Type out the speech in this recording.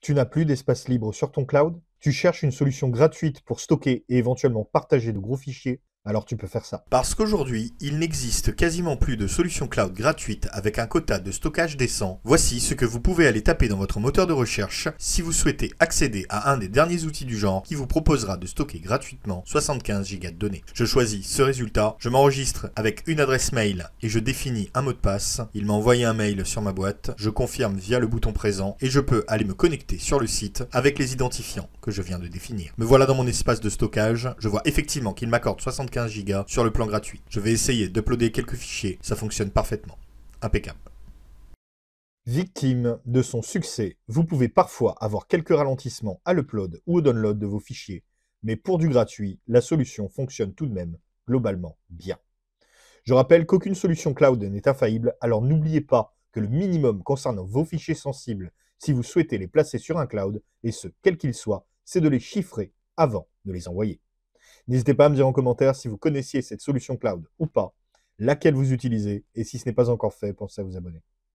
Tu n'as plus d'espace libre sur ton cloud Tu cherches une solution gratuite pour stocker et éventuellement partager de gros fichiers alors tu peux faire ça. Parce qu'aujourd'hui, il n'existe quasiment plus de solution cloud gratuite avec un quota de stockage décent. Voici ce que vous pouvez aller taper dans votre moteur de recherche si vous souhaitez accéder à un des derniers outils du genre qui vous proposera de stocker gratuitement 75 gigas de données. Je choisis ce résultat, je m'enregistre avec une adresse mail et je définis un mot de passe. Il m'a envoyé un mail sur ma boîte, je confirme via le bouton présent et je peux aller me connecter sur le site avec les identifiants que je viens de définir. Me voilà dans mon espace de stockage, je vois effectivement qu'il m'accorde 75 15 Go sur le plan gratuit. Je vais essayer d'uploader quelques fichiers, ça fonctionne parfaitement. Impeccable. Victime de son succès, vous pouvez parfois avoir quelques ralentissements à l'upload ou au download de vos fichiers, mais pour du gratuit, la solution fonctionne tout de même globalement bien. Je rappelle qu'aucune solution cloud n'est infaillible, alors n'oubliez pas que le minimum concernant vos fichiers sensibles, si vous souhaitez les placer sur un cloud, et ce, quel qu'il soit, c'est de les chiffrer avant de les envoyer. N'hésitez pas à me dire en commentaire si vous connaissiez cette solution cloud ou pas, laquelle vous utilisez, et si ce n'est pas encore fait, pensez à vous abonner.